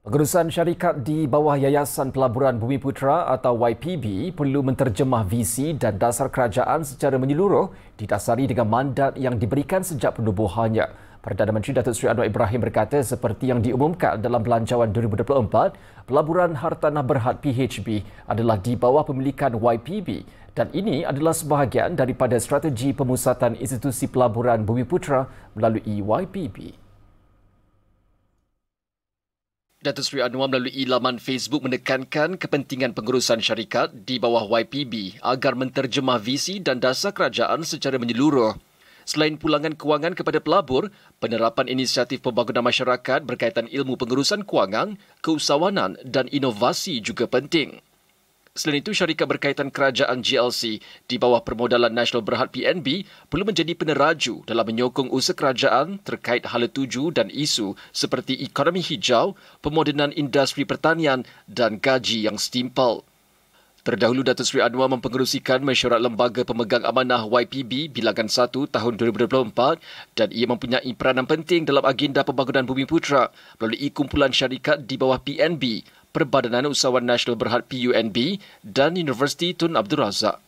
Pengurusan syarikat di bawah Yayasan Pelaburan Bumi Putra atau YPB perlu menterjemah visi dan dasar kerajaan secara menyeluruh didasari dengan mandat yang diberikan sejak penubuhannya. Perdana Menteri Datuk Seri Anwar Ibrahim berkata seperti yang diumumkan dalam Belanjawan 2024, Pelaburan Hartanah Berhad PHB adalah di bawah pemilikan YPB dan ini adalah sebahagian daripada strategi pemusatan institusi pelaburan Bumi Putra melalui YPB. Datuk Seri Anwar melalui laman Facebook menekankan kepentingan pengurusan syarikat di bawah YPB agar menterjemah visi dan dasar kerajaan secara menyeluruh. Selain pulangan kewangan kepada pelabur, penerapan inisiatif pembangunan masyarakat berkaitan ilmu pengurusan kewangan, keusahawanan dan inovasi juga penting. Selain itu, syarikat berkaitan kerajaan GLC di bawah permodalan National Berhad PNB perlu menjadi peneraju dalam menyokong usaha kerajaan terkait hala tuju dan isu seperti ekonomi hijau, pemodenan industri pertanian dan gaji yang setimpal. Terdahulu, Datuk Sri Anwar mempengerusikan mesyuarat Lembaga Pemegang Amanah YPB Bilangan 1 tahun 2024 dan ia mempunyai peranan penting dalam agenda pembangunan Bumi Putra melalui kumpulan syarikat di bawah PNB Perbadanan Usahawan Nasional Berhad PUNB dan Universiti Tun Abdul Razak.